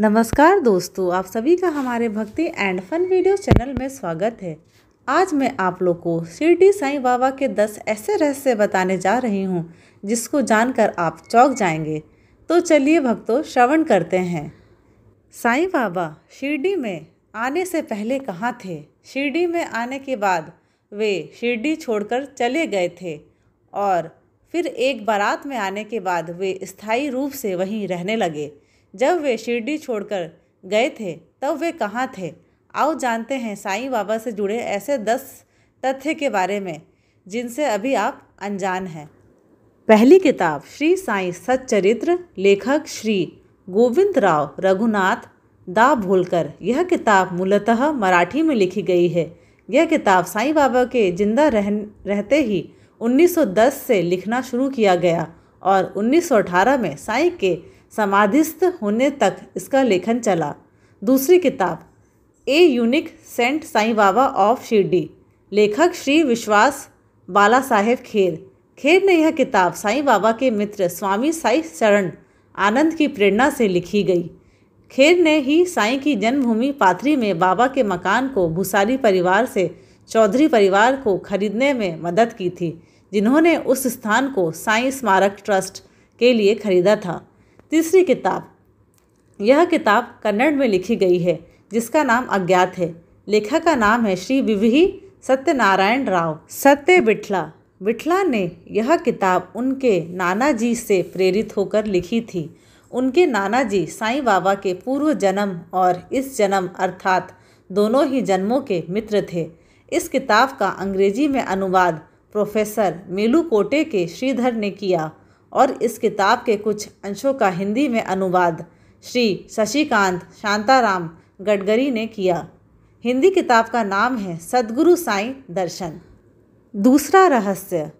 नमस्कार दोस्तों आप सभी का हमारे भक्ति एंड फन वीडियो चैनल में स्वागत है आज मैं आप लोग को शिरडी साई बाबा के दस ऐसे रहस्य बताने जा रही हूँ जिसको जानकर आप चौक जाएंगे तो चलिए भक्तों श्रवण करते हैं साई बाबा शिरडी में आने से पहले कहाँ थे शिरडी में आने के बाद वे शिरडी छोड़कर चले गए थे और फिर एक बारात में आने के बाद वे स्थायी रूप से वहीं रहने लगे जब वे शिरडी छोड़कर गए थे तब वे कहाँ थे आओ जानते हैं साईं बाबा से जुड़े ऐसे दस तथ्य के बारे में जिनसे अभी आप अनजान हैं पहली किताब श्री साईं सच्चरित्र लेखक श्री गोविंद राव रघुनाथ दा भूलकर यह किताब मूलतः मराठी में लिखी गई है यह किताब साईं बाबा के जिंदा रहन रहते ही 1910 से लिखना शुरू किया गया और 1918 में साईं के समाधिस्थ होने तक इसका लेखन चला दूसरी किताब a unique saint Sai Baba of Shirdi लेखक श्री विश्वास बाला साहेब खेर खेर ने यह किताब साईं बाबा के मित्र स्वामी साई शरण आनंद की प्रेरणा से लिखी गई खेर ने ही साईं की जन्मभूमि पाथरी में बाबा के मकान को भूसारी परिवार से चौधरी परिवार को खरीदने में मदद की थी जिन्होंने उस स्थान को साई स्मारक ट्रस्ट के लिए खरीदा था तीसरी किताब यह किताब कन्नड़ में लिखी गई है जिसका नाम अज्ञात है लेखक का नाम है श्री विवही सत्यनारायण राव सत्य बिठला बिठला ने यह किताब उनके नाना जी से प्रेरित होकर लिखी थी उनके नाना जी साईं बाबा के पूर्व जन्म और इस जन्म अर्थात दोनों ही जन्मों के मित्र थे इस किताब का अंग्रेजी में अनुवाद प्रोफेसर मीलू कोटे के श्रीधर ने किया और इस किताब के कुछ अंशों का हिंदी में अनुवाद श्री शशिकांत शांताराम गडगरी ने किया हिंदी किताब का नाम है सदगुरु साईं दर्शन दूसरा रहस्य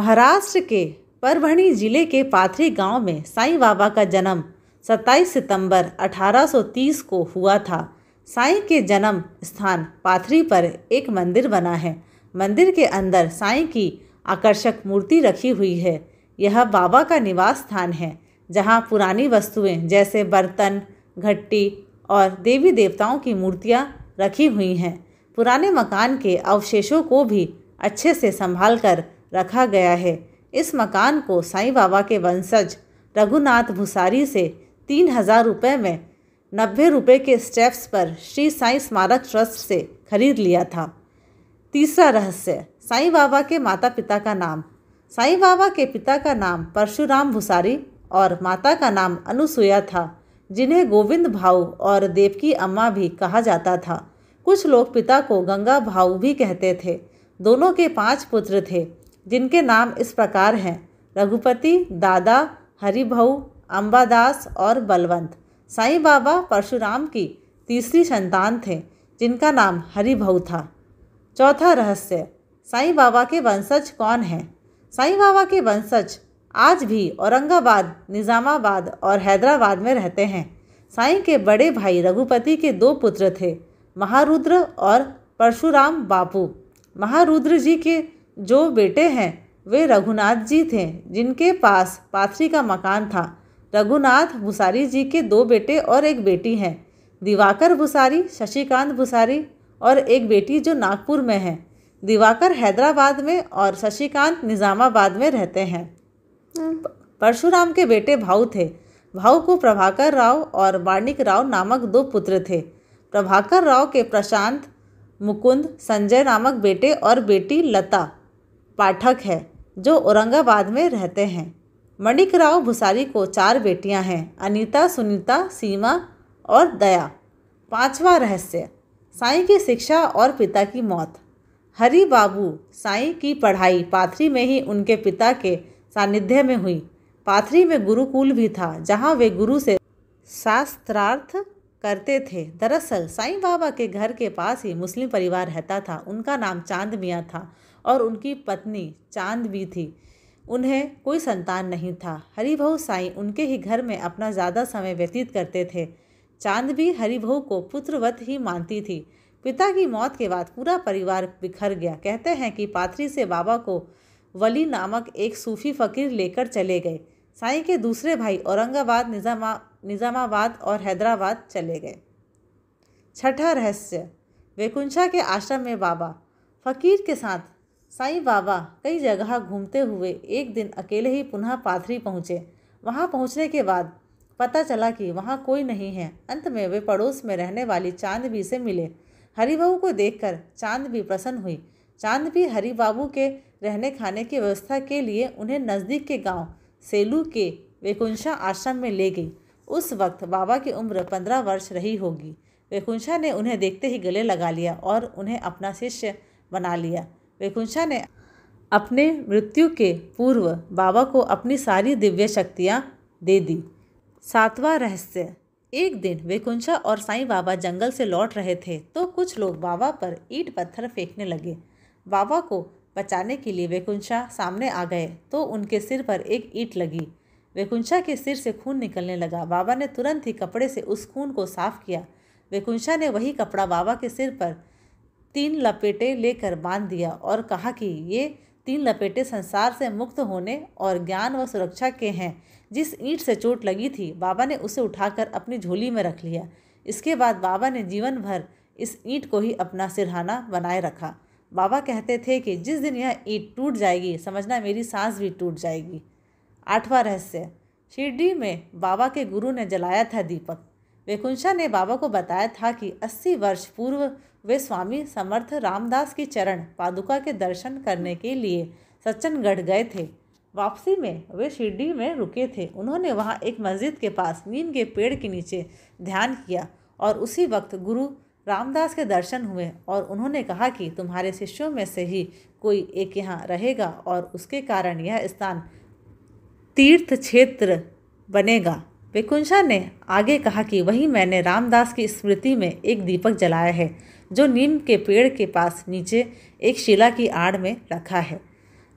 महाराष्ट्र के परभणी जिले के पाथरी गांव में साईं बाबा का जन्म 27 सितंबर 1830 को हुआ था साईं के जन्म स्थान पाथरी पर एक मंदिर बना है मंदिर के अंदर साईं की आकर्षक मूर्ति रखी हुई है यह बाबा का निवास स्थान है जहाँ पुरानी वस्तुएं जैसे बर्तन घट्टी और देवी देवताओं की मूर्तियाँ रखी हुई हैं पुराने मकान के अवशेषों को भी अच्छे से संभाल कर रखा गया है इस मकान को साईं बाबा के वंशज रघुनाथ भुसारी से तीन हज़ार रुपये में नब्बे रुपये के स्टेप्स पर श्री साईं स्मारक ट्रस्ट से खरीद लिया था तीसरा रहस्य साईं बाबा के माता पिता का नाम साईं बाबा के पिता का नाम परशुराम भुसारी और माता का नाम अनुसुया था जिन्हें गोविंद भाऊ और देवकी अम्मा भी कहा जाता था कुछ लोग पिता को गंगा भाऊ भी कहते थे दोनों के पांच पुत्र थे जिनके नाम इस प्रकार हैं रघुपति दादा हरिभाऊ अम्बादास और बलवंत साईं बाबा परशुराम की तीसरी संतान थे जिनका नाम हरिभाऊ था चौथा रहस्य साईं बाबा के वंशज कौन हैं साईं बाबा के वंशज आज भी औरंगाबाद निज़ामाबाद और हैदराबाद में रहते हैं साईं के बड़े भाई रघुपति के दो पुत्र थे महारुद्र और परशुराम बापू महारुद्र जी के जो बेटे हैं वे रघुनाथ जी थे जिनके पास पाथरी का मकान था रघुनाथ भुसारी जी के दो बेटे और एक बेटी हैं दिवाकर भुसारी शशिकांत भुसारी और एक बेटी जो नागपुर में है दिवाकर हैदराबाद में और शशिकांत निज़ामाबाद में रहते हैं परशुराम के बेटे भाऊ थे भाऊ को प्रभाकर राव और वाणिक राव नामक दो पुत्र थे प्रभाकर राव के प्रशांत मुकुंद संजय नामक बेटे और बेटी लता पाठक है जो औरंगाबाद में रहते हैं मणिक राव भुसारी को चार बेटियां हैं अनीता सुनीता सीमा और दया पांचवा रहस्य साईं की शिक्षा और पिता की मौत हरी बाबू साईं की पढ़ाई पाथरी में ही उनके पिता के सानिध्य में हुई पाथरी में गुरुकुल भी था जहाँ वे गुरु से शास्त्रार्थ करते थे दरअसल साईं बाबा के घर के पास ही मुस्लिम परिवार रहता था उनका नाम चांद मियाँ था और उनकी पत्नी चांद भी थी उन्हें कोई संतान नहीं था हरिभा साईं उनके ही घर में अपना ज़्यादा समय व्यतीत करते थे चांद भी हरिभा को पुत्रवत ही मानती थी पिता की मौत के बाद पूरा परिवार बिखर गया कहते हैं कि पाथरी से बाबा को वली नामक एक सूफी फ़कीर लेकर चले गए साई के दूसरे भाई औरंगाबाद निज़ामा निज़ामाबाद और हैदराबाद चले गए छठा रहस्य वेकुंछा के आश्रम में बाबा फ़कीर के साथ साईं बाबा कई जगह घूमते हुए एक दिन अकेले ही पुनः पाथरी पहुँचे वहाँ पहुँचने के बाद पता चला कि वहाँ कोई नहीं है अंत में वे पड़ोस में रहने वाली चांद भी से मिले हरिबाबू को देखकर भी प्रसन्न हुई चांद हरी हरिबाबू के रहने खाने की व्यवस्था के लिए उन्हें नज़दीक के गांव सेलू के वेकुंशा आश्रम में ले गई उस वक्त बाबा की उम्र पंद्रह वर्ष रही होगी वेकुंशा ने उन्हें देखते ही गले लगा लिया और उन्हें अपना शिष्य बना लिया वेकुंशा ने अपने मृत्यु के पूर्व बाबा को अपनी सारी दिव्य शक्तियाँ दे दी सातवां रहस्य एक दिन वेकुंशा और साईं बाबा जंगल से लौट रहे थे तो कुछ लोग बाबा पर ईट पत्थर फेंकने लगे बाबा को बचाने के लिए वेकुंशा सामने आ गए तो उनके सिर पर एक ईट लगी वेकुंशा के सिर से खून निकलने लगा बाबा ने तुरंत ही कपड़े से उस खून को साफ किया वेकुंशा ने वही कपड़ा बाबा के सिर पर तीन लपेटे लेकर बांध दिया और कहा कि ये तीन लपेटे संसार से मुक्त होने और ज्ञान व सुरक्षा के हैं जिस ईंट से चोट लगी थी बाबा ने उसे उठाकर अपनी झोली में रख लिया इसके बाद बाबा ने जीवन भर इस ईंट को ही अपना सिरहाना बनाए रखा बाबा कहते थे कि जिस दिन यह ईट टूट जाएगी समझना मेरी सांस भी टूट जाएगी आठवां रहस्य शिरडी में बाबा के गुरु ने जलाया था दीपक वेकुंशा ने बाबा को बताया था कि 80 वर्ष पूर्व वे स्वामी समर्थ रामदास की चरण पादुका के दर्शन करने के लिए सच्चनगढ़ गए थे वापसी में वे शिरडी में रुके थे उन्होंने वहाँ एक मस्जिद के पास नीम के पेड़ के नीचे ध्यान किया और उसी वक्त गुरु रामदास के दर्शन हुए और उन्होंने कहा कि तुम्हारे शिष्यों में से ही कोई एक यहाँ रहेगा और उसके कारण यह स्थान तीर्थ क्षेत्र बनेगा वेकुंशा ने आगे कहा कि वही मैंने रामदास की स्मृति में एक दीपक जलाया है जो नीम के पेड़ के पास नीचे एक शिला की आड़ में रखा है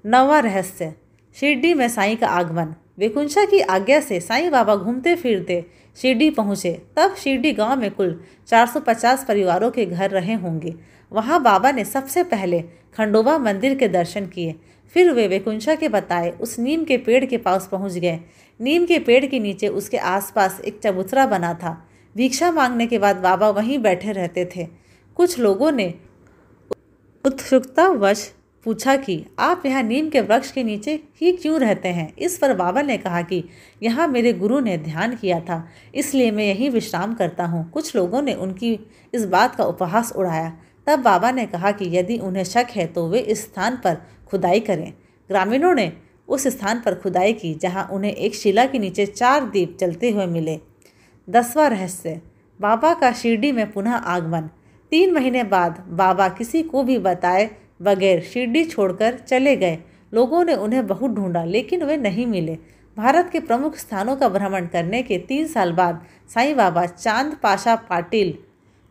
नवा रहस्य शिरडी में साई का आगमन वेकुंशा की आज्ञा से साईं बाबा घूमते फिरते शिरडी पहुँचे तब शिरडी गांव में कुल 450 परिवारों के घर रहे होंगे वहाँ बाबा ने सबसे पहले खंडोबा मंदिर के दर्शन किए फिर वे वेकुंशा के बताए उस नीम के पेड़ के पास पहुँच गए नीम के पेड़ के नीचे उसके आसपास एक चबूतरा बना था भिक्षा मांगने के बाद बाबा वहीं बैठे रहते थे कुछ लोगों ने उत्सुकतावश पूछा कि आप यहाँ नीम के वृक्ष के नीचे ही क्यों रहते हैं इस पर बाबा ने कहा कि यहाँ मेरे गुरु ने ध्यान किया था इसलिए मैं यहीं विश्राम करता हूँ कुछ लोगों ने उनकी इस बात का उपहास उड़ाया तब बाबा ने कहा कि यदि उन्हें शक है तो वे इस स्थान पर खुदाई करें ग्रामीणों ने उस स्थान पर खुदाई की जहाँ उन्हें एक शिला के नीचे चार दीप चलते हुए मिले दसवा रहस्य बाबा का शिरडी में पुनः आगमन तीन महीने बाद बाबा किसी को भी बताए बगैर शिरडी छोड़कर चले गए लोगों ने उन्हें बहुत ढूंढा लेकिन वे नहीं मिले भारत के प्रमुख स्थानों का भ्रमण करने के तीन साल बाद साईं बाबा चांद पाशा पाटिल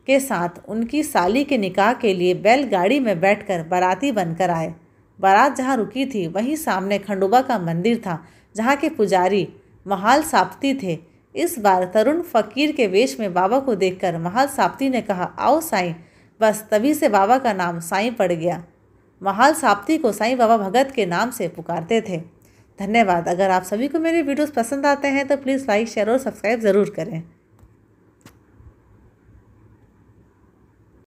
के साथ उनकी साली के निकाह के लिए बैलगाड़ी में बैठकर बाराती बनकर आए बारात जहाँ रुकी थी वहीं सामने खंडोबा का मंदिर था जहाँ के पुजारी महाल साप्ती थे इस बार तरुण फकीर के वेश में बाबा को देखकर महाल साप्ती ने कहा आओ साईं बस तभी से बाबा का नाम साईं पड़ गया महाल साप्ती को साईं बाबा भगत के नाम से पुकारते थे धन्यवाद अगर आप सभी को मेरे वीडियोस पसंद आते हैं तो प्लीज़ लाइक शेयर और सब्सक्राइब ज़रूर करें